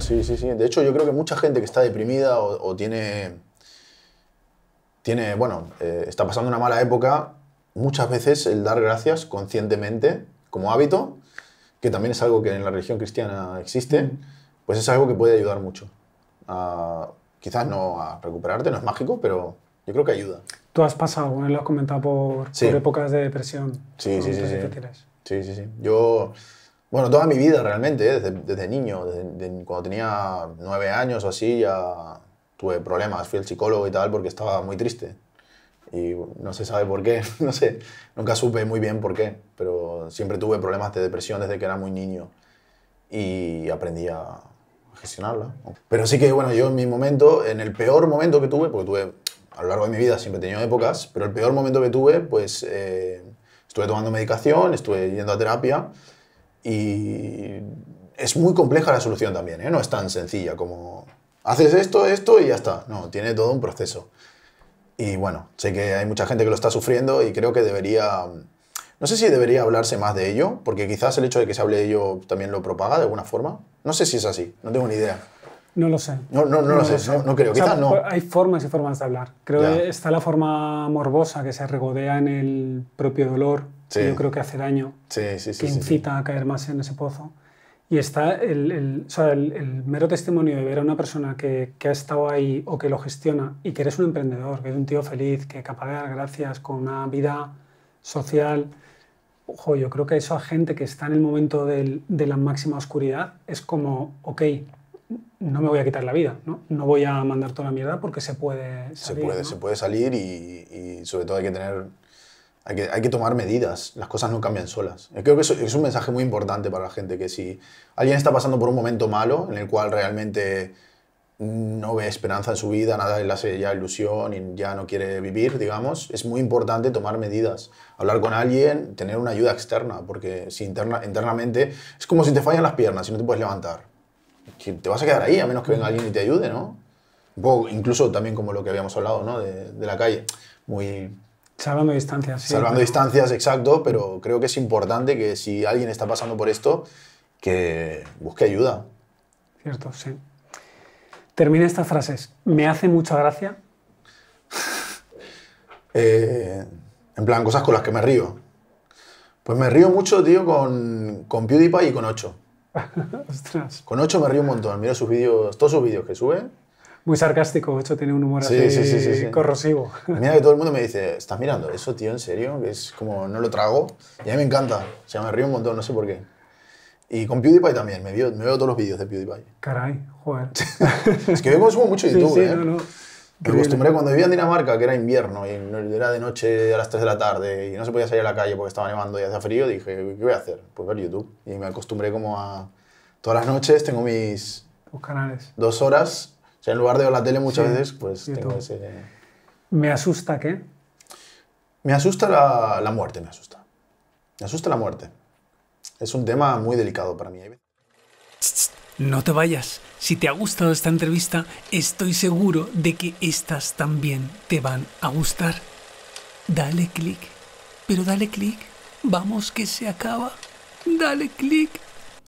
Sí, sí, sí. De hecho, yo creo que mucha gente que está deprimida o, tiene, tiene, bueno, eh, está pasando una mala época, muchas veces el dar gracias conscientemente como hábito, que también es algo que en la religión cristiana existe, mm. pues es algo que puede ayudar mucho. quizás no a recuperarte, no es mágico, pero yo creo que ayuda. Tú has pasado, bueno, lo has comentado por, por épocas de depresión. Sí, sí, sí. Sí. sí, sí, sí. Yo bueno, toda mi vida realmente, ¿eh? desde, desde, niño, cuando tenía nueve años o así, ya tuve problemas, fui al psicólogo y tal porque estaba muy triste. Y no se sabe por qué, no sé, nunca supe muy bien por qué, pero siempre tuve problemas de depresión desde que era muy niño y aprendí a gestionarla. Pero sí que, bueno, yo en mi momento, en el peor momento que tuve, porque tuve a lo largo de mi vida siempre he tenido épocas, pero el peor momento que tuve, pues eh, estuve tomando medicación, estuve yendo a terapia y es muy compleja la solución también, ¿eh? no es tan sencilla como haces esto, esto y ya está. No, tiene todo un proceso. Y bueno, sé que hay mucha gente que lo está sufriendo y creo que debería, no sé si debería hablarse más de ello, porque quizás el hecho de que se hable de ello también lo propaga de alguna forma. No sé si es así, no tengo ni idea. No lo sé. No, no, no, lo, sé, No, creo, quizás no. Hay formas y formas de hablar. Creo que está la forma morbosa que se regodea en el propio dolor yo creo que hace daño, que incita a caer más en ese pozo. Y está el, el, mero testimonio de ver a una persona que, que, ha estado ahí o que lo gestiona y que eres un emprendedor, que eres un tío feliz, que capaz de dar gracias con una vida social. Ojo, yo creo que eso a gente que está en el momento de la máxima oscuridad es como, ok, no me voy a quitar la vida, ¿no? No voy a mandar toda la mierda porque se puede salir. Se puede, se puede salir y, y sobre todo hay que tener hay que, tomar medidas, las cosas no cambian solas. Eh, creo que es un mensaje muy importante para la gente, que si alguien está pasando por un momento malo en el cual realmente no ve esperanza en su vida, nada le hace ya ilusión y ya no quiere vivir, digamos, es muy importante tomar medidas, hablar con alguien, tener una ayuda externa, porque si internamente es como si te fallan las piernas y no te puedes levantar. Te vas a quedar ahí a menos que venga alguien y te ayude, ¿no? incluso también como lo que habíamos hablado, ¿no? De, de la calle. Muy Salvando distancias, sí. Salvando distancias, exacto, pero creo que es importante que si alguien está pasando por esto, que busque ayuda. Cierto, sí. Termina estas frases. Me hace mucha gracia. Eh, en plan, cosas con las que me río. Pues me río mucho, tío, con, con PewDiePie y con 8. Ostras. Con 8 me río un montón. Miro sus vídeos, todos sus vídeos que sube, muy sarcástico, de hecho tiene un humor sí, así corrosivo. Mira que todo el mundo me dice, ¿estás mirando eso, tío, en serio? Que es como, no lo trago. Y a mí me encanta, o sea, me río un montón, no sé por qué. Y con PewDiePie también, me, veo, todos los vídeos de PewDiePie. Caray, joder. es que yo consumo mucho YouTube, ¿eh? Me acostumbré cuando vivía en Dinamarca, que era invierno y era de noche a las 3 de la tarde y no se podía salir a la calle porque estaba nevando y hacía frío, dije, ¿qué voy a hacer? Pues ver YouTube. Y me acostumbré como a... Todas las noches tengo mis... Los canales. Dos horas en lugar de la tele muchas veces, pues ¿Me asusta qué? Me asusta la, muerte, me asusta. Me asusta la muerte. Es un tema muy delicado para mí. No te vayas. Si te ha gustado esta entrevista, estoy seguro de que estas también te van a gustar. Dale clic. Pero dale clic. Vamos que se acaba. Dale clic.